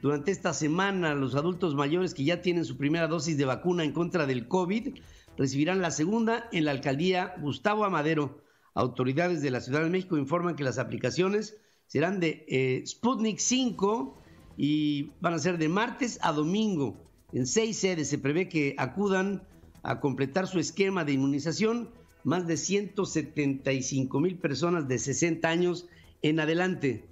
durante esta semana los adultos mayores que ya tienen su primera dosis de vacuna en contra del COVID recibirán la segunda en la alcaldía Gustavo Amadero. Autoridades de la Ciudad de México informan que las aplicaciones serán de eh, Sputnik 5 y van a ser de martes a domingo. En seis sedes se prevé que acudan a completar su esquema de inmunización más de 175 mil personas de 60 años en adelante.